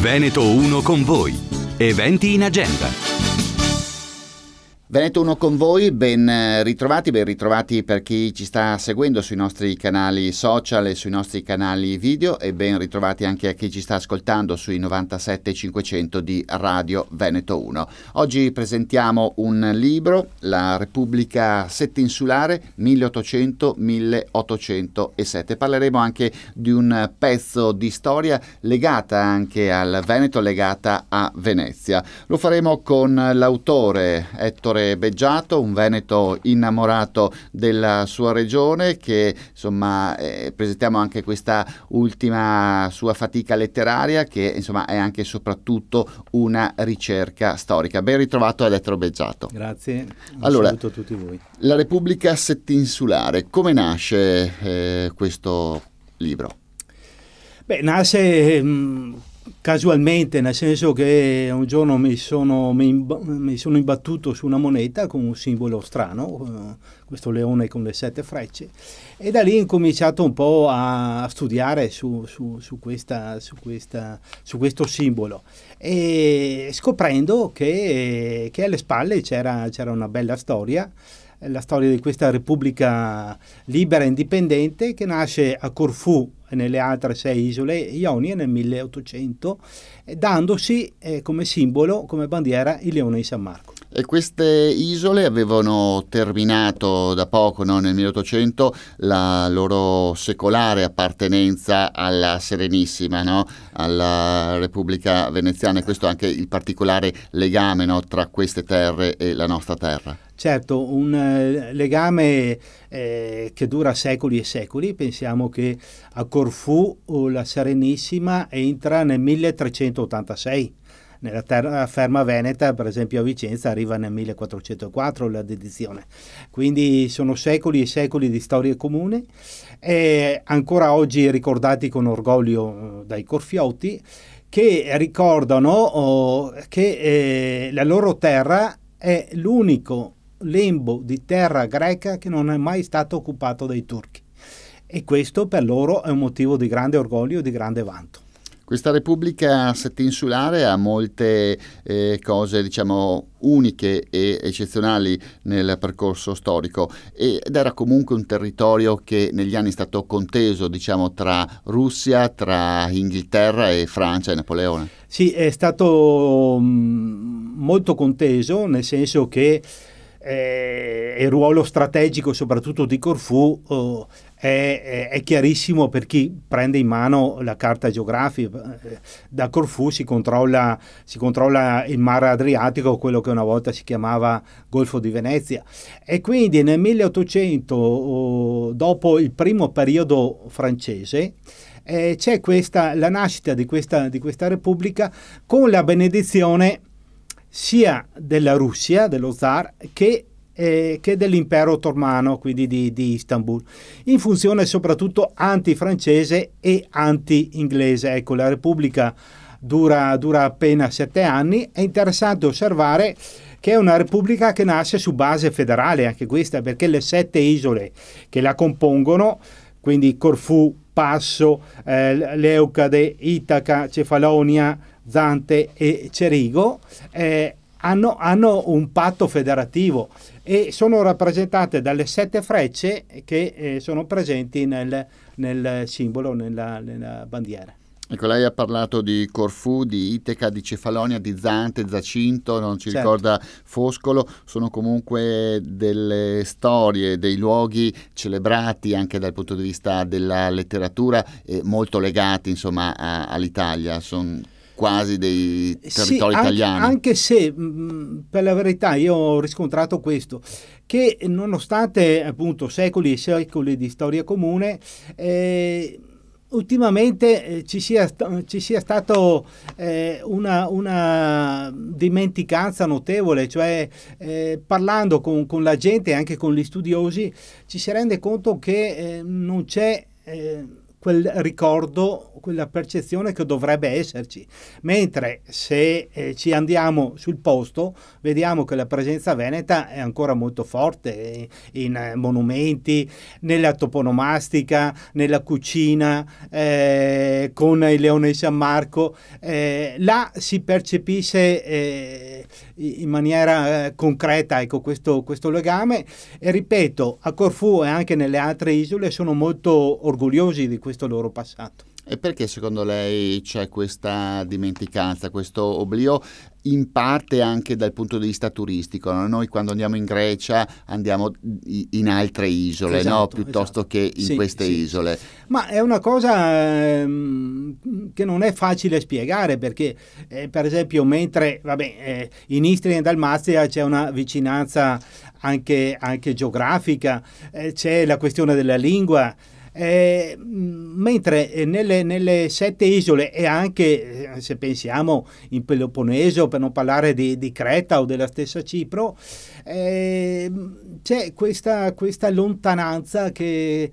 Veneto 1 con voi. Eventi in agenda. Veneto 1 con voi, ben eh, ritrovati, ben ritrovati per chi ci sta seguendo sui nostri canali social e sui nostri canali video e ben ritrovati anche a chi ci sta ascoltando sui 97500 di Radio Veneto 1. Oggi presentiamo un libro, La Repubblica Settinsulare 1800-1807. Parleremo anche di un pezzo di storia legata anche al Veneto, legata a Venezia. Lo faremo con l'autore Ettore Salvatore Beggiato, un veneto innamorato della sua regione che insomma eh, presentiamo anche questa ultima sua fatica letteraria che insomma è anche e soprattutto una ricerca storica. Ben ritrovato Elettro Beggiato. Grazie, un allora, saluto a tutti voi. La Repubblica Settinsulare, come nasce eh, questo libro? Beh, nasce mh, mm, Casualmente, nel senso che un giorno mi sono, mi, mi sono, imbattuto su una moneta con un simbolo strano, eh, questo leone con le sette frecce, e da lì ho cominciato un po' a studiare su, su, su, questa, su questa, questo simbolo, e scoprendo che, che alle spalle c'era, c'era una bella storia la storia di questa repubblica libera e indipendente che nasce a Corfù e nelle altre sei isole Ionie nel 1800, dandosi eh, come simbolo, come bandiera, il leone di San Marco. E queste isole avevano terminato da poco, no? nel 1800, la loro secolare appartenenza alla Serenissima, no? alla Repubblica Veneziana, e questo è anche il particolare legame no? tra queste terre e la nostra terra. Certo, un eh, legame eh, che dura secoli e secoli, pensiamo che a Corfù eh, la Serenissima entra nel 1386 nella terraferma veneta, per esempio a Vicenza, arriva nel 1404 la dedizione. Quindi sono secoli e secoli di storie comuni e ancora oggi ricordati con orgoglio eh, dai Corfiotti che ricordano oh, che eh, la loro terra è l'unico lembo di terra greca che non è mai stato occupato dai turchi. E questo per loro è un motivo di grande orgoglio e di grande vanto. Questa Repubblica settinsulare ha molte eh, cose, diciamo, uniche e eccezionali nel percorso storico ed era comunque un territorio che negli anni è stato conteso diciamo, tra Russia, tra Inghilterra e Francia e Napoleone. Sì, è stato mm, molto conteso nel senso che eh, il ruolo strategico soprattutto di Corfù eh, è, è, chiarissimo per chi prende in mano la carta geografica. Eh, da Corfù si controlla, si controlla, il mare Adriatico, quello che una volta si chiamava Golfo di Venezia. E quindi nel 1800, dopo il primo periodo francese, eh, c'è questa, la nascita di questa, di questa, Repubblica con la benedizione sia della Russia, dello zar, che, eh, che dell'impero ottomano, quindi di, di, Istanbul, in funzione soprattutto anti-francese e anti-inglese. Ecco, la Repubblica dura, dura appena sette anni. È interessante osservare che è una repubblica che nasce su base federale, anche questa, perché le sette isole che la compongono, quindi Corfù, Passo, eh, Leucade, Itaca, Cefalonia, Zante e Cerigo, eh, hanno, hanno, un patto federativo e sono rappresentate dalle sette frecce che eh, sono presenti nel, nel simbolo, nella, nella bandiera. Ecco, lei ha parlato di Corfù, di Iteca, di Cefalonia, di Zante, Zacinto, non ci certo. ricorda Foscolo, sono comunque delle storie, dei luoghi celebrati anche dal punto di vista della letteratura e molto legati insomma all'Italia. Sono quasi dei territori sì, italiani. Anche, anche se mh, per la verità io ho riscontrato questo, che nonostante appunto secoli e secoli di storia comune, eh, ultimamente eh, ci, sia, ci sia stato eh, una, una, dimenticanza notevole, cioè eh, parlando con, con, la gente e anche con gli studiosi ci si rende conto che eh, non c'è eh, quel ricordo, quella percezione che dovrebbe esserci. Mentre se eh, ci andiamo sul posto, vediamo che la presenza veneta è ancora molto forte eh, in, in eh, monumenti, nella toponomastica, nella cucina, eh, con il leone San Marco. Eh, là si percepisce eh, in maniera concreta ecco, questo, questo legame e ripeto, a Corfù e anche nelle altre isole sono molto orgogliosi di questo questo loro passato. E perché secondo lei c'è questa dimenticanza, questo oblio? in parte anche dal punto di vista turistico. No? Noi quando andiamo in Grecia andiamo in altre isole, esatto, no? piuttosto esatto. che in sì, queste sì. isole. Ma è una cosa ehm, che non è facile spiegare perché, eh, per esempio, mentre vabbè, eh, in Istria e in Dalmazia c'è una vicinanza anche, anche geografica, eh, c'è la questione della lingua eh, mm, mentre eh, nelle, nelle, sette isole e anche eh, se pensiamo in Peloponneso, per non parlare di, di Creta o della stessa Cipro, eh, c'è questa, questa lontananza che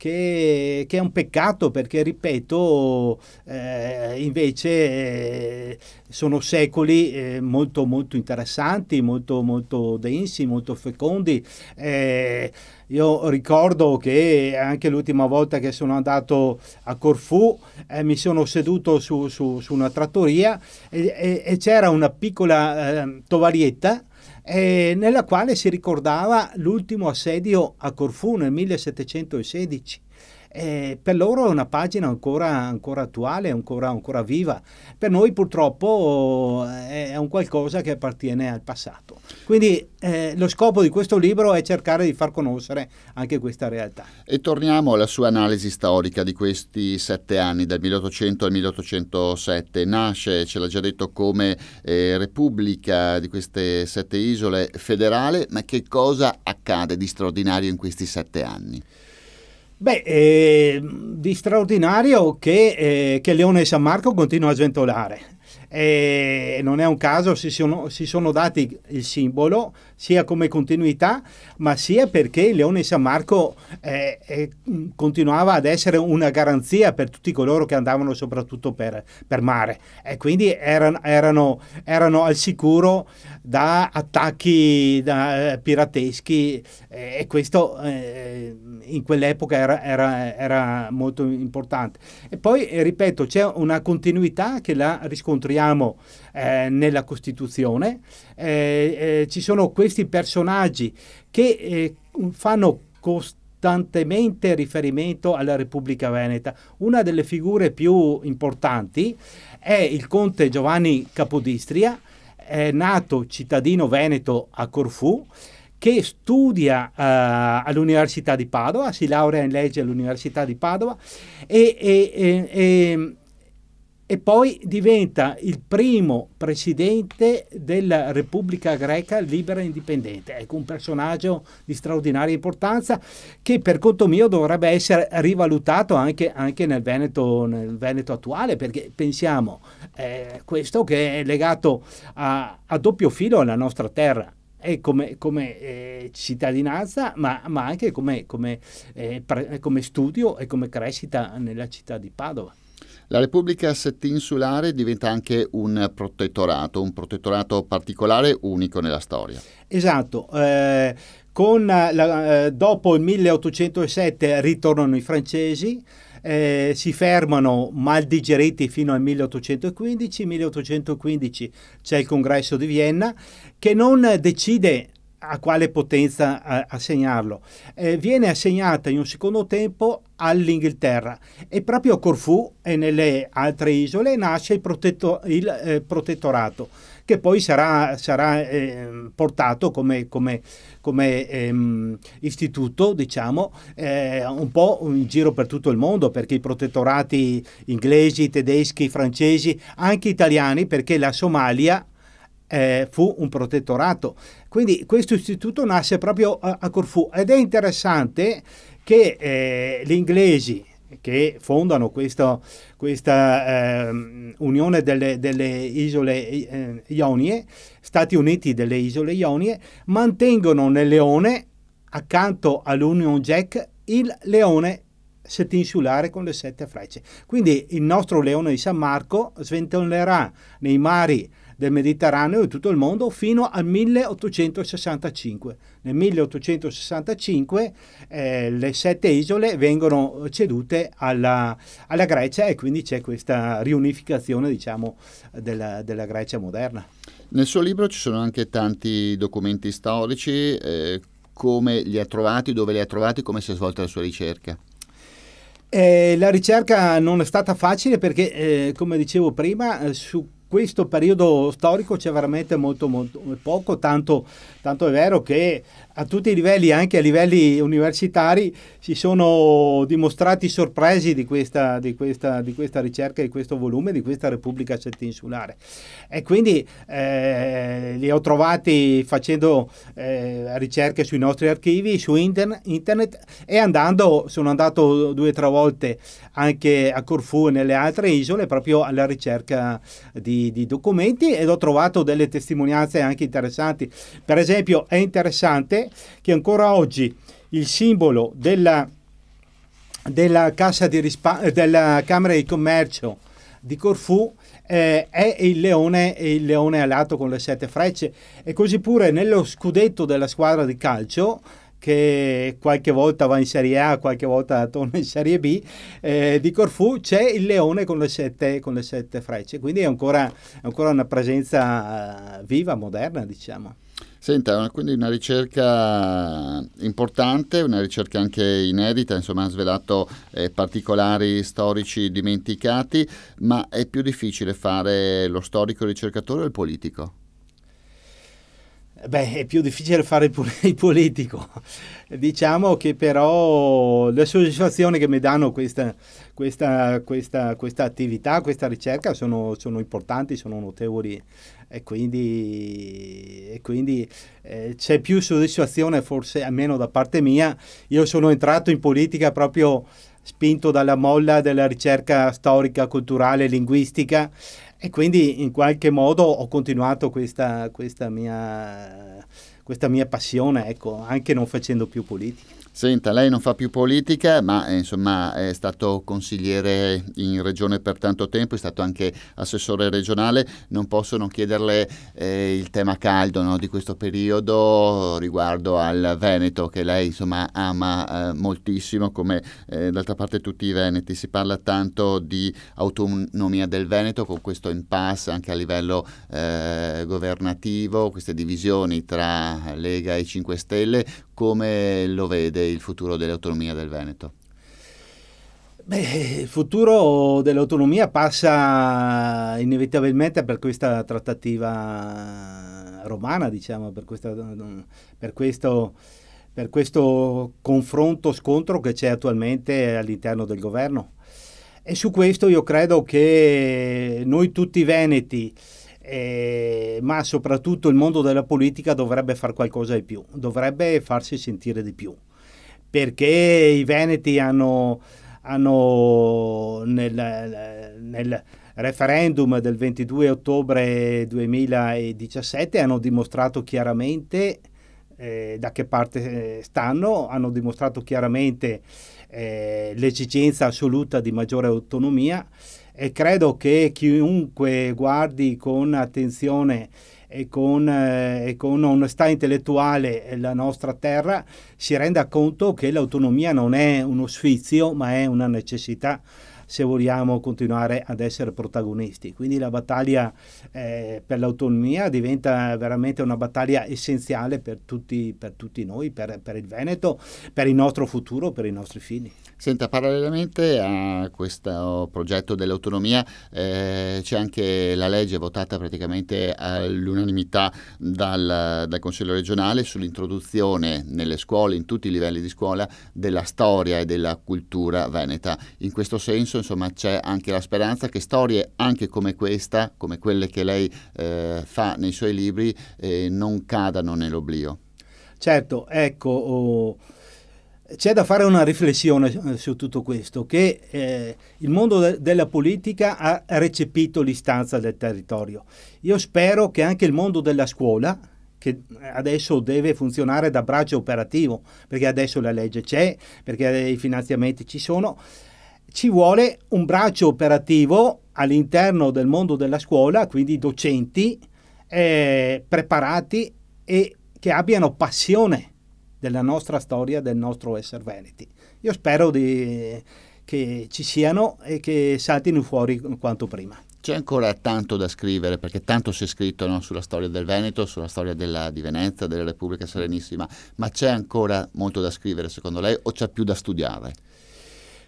che, che è un peccato perché, ripeto, eh, invece eh, sono secoli eh, molto, molto interessanti, molto, molto densi, molto fecondi. Eh, io ricordo che anche l'ultima volta che sono andato a Corfù eh, mi sono seduto su, su, su una trattoria e, e, e c'era una piccola eh, tovaglietta eh, nella quale si ricordava l'ultimo assedio a Corfù nel 1716 eh, per loro è una pagina ancora, ancora attuale, ancora, ancora, viva. Per noi purtroppo è un qualcosa che appartiene al passato. Quindi eh, lo scopo di questo libro è cercare di far conoscere anche questa realtà. E torniamo alla sua analisi storica di questi sette anni, dal 1800 al 1807. Nasce, ce l'ha già detto, come eh, repubblica di queste sette isole federale, ma che cosa accade di straordinario in questi sette anni? Beh, eh, di straordinario che, eh, che Leone e San Marco continua a sventolare e non è un caso, si sono, si sono dati il simbolo sia come continuità, ma sia perché il Leone San Marco eh, eh, continuava ad essere una garanzia per tutti coloro che andavano soprattutto per, per mare e quindi erano, erano, erano, al sicuro da attacchi da, eh, pirateschi eh, e questo eh, in quell'epoca era, era, era molto importante. E poi, ripeto, c'è una continuità che la riscontriamo troviamo eh, nella Costituzione. Eh, eh, ci sono questi personaggi che eh, fanno costantemente riferimento alla Repubblica Veneta. Una delle figure più importanti è il conte Giovanni Capodistria, nato cittadino veneto a Corfù che studia uh, all'Università di Padova, si laurea in legge all'Università di Padova e, e, e, e poi diventa il primo presidente della Repubblica Greca libera e indipendente. Ecco un personaggio di straordinaria importanza che per conto mio dovrebbe essere rivalutato anche, anche nel, Veneto, nel, Veneto, attuale, perché pensiamo eh, questo che è legato a, a doppio filo alla nostra terra e come, come eh, cittadinanza, ma, ma anche come, come, eh, pre, come studio e come crescita nella città di Padova. La Repubblica Settinsulare diventa anche un protettorato, un protettorato particolare unico nella storia. Esatto. Eh, la, eh, dopo il 1807 ritornano i francesi. Eh, si fermano mal digeriti fino al 1815. 1815 c'è il congresso di Vienna che non decide a quale potenza eh, assegnarlo. Eh, viene assegnata in un secondo tempo all'Inghilterra e proprio a Corfù e nelle altre isole nasce il, protetto, il eh, protettorato che poi sarà, sarà eh, portato come, come, come ehm, istituto diciamo eh, un po' in giro per tutto il mondo perché i protettorati inglesi, tedeschi, francesi, anche italiani perché la Somalia eh, fu un protettorato. Quindi questo istituto nasce proprio a, a Corfù ed è interessante che eh, gli inglesi che fondano questo, questa eh, unione delle, delle isole eh, Ionie, Stati Uniti delle isole Ionie, mantengono nel leone, accanto all'Union Jack, il leone settinsulare con le sette frecce. Quindi il nostro leone di San Marco sventolerà nei mari del Mediterraneo e tutto il mondo fino al 1865. Nel 1865 eh, le sette isole vengono cedute alla, alla, Grecia e quindi c'è questa riunificazione diciamo, della, della Grecia moderna. Nel suo libro ci sono anche tanti documenti storici, eh, come li ha trovati, dove li ha trovati, come si è svolta la sua ricerca? Eh, la ricerca non è stata facile perché, eh, come dicevo prima, eh, su questo periodo storico c'è veramente molto, molto poco, tanto, tanto è vero che a tutti i livelli, anche a livelli universitari, si sono dimostrati sorpresi di questa, di questa, di questa ricerca, di questo volume, di questa Repubblica Settinsulare. E quindi eh, li ho trovati facendo eh, ricerche sui nostri archivi, su internet e andando, sono andato due o tre volte anche a Corfù e nelle altre isole proprio alla ricerca di, di documenti ed ho trovato delle testimonianze anche interessanti. Per esempio è interessante che ancora oggi il simbolo della, della, rispa- della Camera di Commercio di Corfù eh, è il leone, il leone alato con le sette frecce e così pure nello scudetto della squadra di calcio che qualche volta va in Serie A, qualche volta torna in Serie B, eh, di Corfù c'è il leone con le sette, con le sette frecce, quindi è ancora, ancora una presenza eh, viva, moderna, diciamo. Senta, quindi una ricerca importante, una ricerca anche inedita, insomma ha svelato eh, particolari storici dimenticati, ma è più difficile fare lo storico ricercatore o il politico? Beh, è più difficile fare il politico. Diciamo che però le soddisfazioni che mi danno questa, questa, questa, questa attività, questa ricerca sono, sono importanti, sono notevoli e quindi, e quindi eh, c'è più soddisfazione forse almeno da parte mia. Io sono entrato in politica proprio spinto dalla molla della ricerca storica, culturale, linguistica e quindi in qualche modo ho continuato questa, questa, mia, questa mia passione, ecco, anche non facendo più politica. Senta, lei non fa più politica, ma eh, insomma è stato consigliere in regione per tanto tempo, è stato anche assessore regionale, non posso non chiederle eh, il tema caldo no, di questo periodo riguardo al Veneto, che lei insomma ama eh, moltissimo, come eh, d'altra parte tutti i veneti. Si parla tanto di autonomia del Veneto con questo impasse anche a livello eh, governativo, queste divisioni tra Lega e 5 Stelle, come lo vede? vede il futuro dell'autonomia del Veneto? Beh, il futuro dell'autonomia passa inevitabilmente per questa trattativa romana, diciamo, per, questa, per, questo, per questo confronto, scontro che c'è attualmente all'interno del governo. E su questo io credo che noi tutti veneti, eh, ma soprattutto il mondo della politica dovrebbe fare qualcosa di più, dovrebbe farsi sentire di più perché i Veneti hanno, hanno nel, nel referendum del 22 ottobre 2017 hanno dimostrato chiaramente eh, da che parte eh, stanno, hanno dimostrato chiaramente eh, l'esigenza assoluta di maggiore autonomia e credo che chiunque guardi con attenzione e con, eh, e con, onestà intellettuale la nostra terra si renda conto che l'autonomia non è uno sfizio ma è una necessità se vogliamo continuare ad essere protagonisti. Quindi la battaglia eh, per l'autonomia diventa veramente una battaglia essenziale per tutti, per tutti noi, per, per, il Veneto, per il nostro futuro, per i nostri figli. Senta, parallelamente a questo progetto dell'autonomia eh, c'è anche la legge votata praticamente all'unanimità dal, dal Consiglio regionale sull'introduzione nelle scuole, in tutti i livelli di scuola, della storia e della cultura veneta. In questo senso insomma, c'è anche la speranza che storie anche come questa, come quelle che lei eh, fa nei suoi libri, eh, non cadano nell'oblio. Certo, ecco, oh, c'è da fare una riflessione eh, su tutto questo, che eh, il mondo de- della politica ha recepito l'istanza del territorio. Io spero che anche il mondo della scuola, che adesso deve funzionare da braccio operativo, perché adesso la legge c'è, perché i finanziamenti ci sono, ci vuole un braccio operativo all'interno del mondo della scuola, quindi docenti eh, preparati e che abbiano passione della nostra storia, del nostro essere veneti. Io spero di, che ci siano e che saltino fuori quanto prima. C'è ancora tanto da scrivere, perché tanto si è scritto no, sulla storia del Veneto, sulla storia della, di Venezia, della Repubblica Serenissima, ma c'è ancora molto da scrivere secondo lei o c'è più da studiare?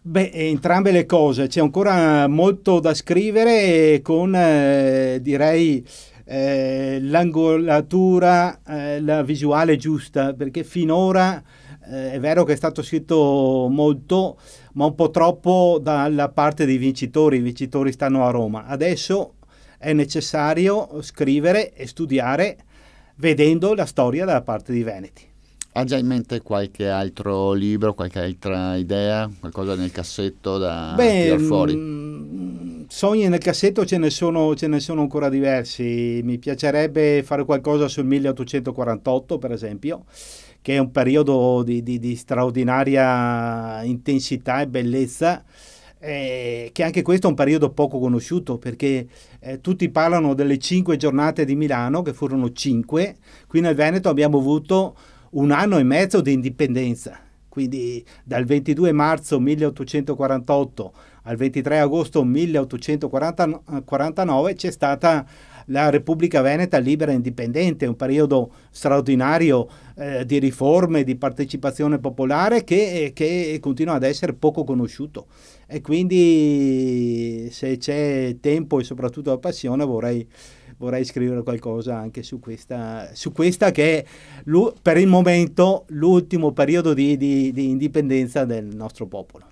Beh, entrambe le cose, c'è ancora molto da scrivere con eh, direi eh, l'angolatura, eh, la visuale giusta, perché finora eh, è vero che è stato scritto molto, ma un po' troppo dalla parte dei vincitori, i vincitori stanno a Roma. Adesso è necessario scrivere e studiare vedendo la storia dalla parte dei Veneti. Ha già in mente qualche altro libro, qualche altra idea, qualcosa nel cassetto da Beh, fuori? Mm, sogni nel cassetto ce ne, sono, ce ne, sono, ancora diversi. Mi piacerebbe fare qualcosa sul 1848, per esempio, che è un periodo di, di, di straordinaria intensità e bellezza. Eh, che anche questo è un periodo poco conosciuto perché eh, tutti parlano delle cinque giornate di Milano che furono cinque, qui nel Veneto abbiamo avuto un anno e mezzo di indipendenza, quindi dal 22 marzo 1848 al 23 agosto 1849 c'è stata la Repubblica Veneta libera e indipendente, un periodo straordinario eh, di riforme, di partecipazione popolare che, eh, che, continua ad essere poco conosciuto. E quindi se c'è tempo e soprattutto la passione vorrei vorrei scrivere qualcosa anche su questa, su questa che è per il momento l'ultimo periodo di, di, di indipendenza del nostro popolo.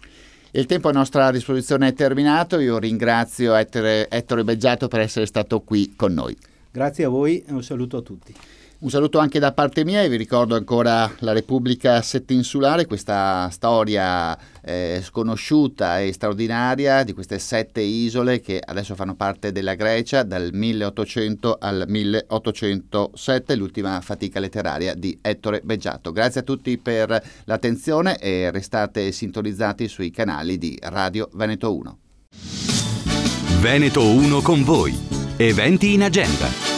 Il tempo a nostra disposizione è terminato, io ringrazio Ettore, Ettore Beggiato per essere stato qui con noi. Grazie a voi e un saluto a tutti. Un saluto anche da parte mia e vi ricordo ancora la Repubblica Settinsulare, questa storia eh, sconosciuta e straordinaria di queste sette isole che adesso fanno parte della Grecia dal 1800 al 1807, l'ultima fatica letteraria di Ettore Beggiato. Grazie a tutti per l'attenzione e restate sintonizzati sui canali di Radio Veneto 1. Veneto 1 con voi. Eventi in agenda.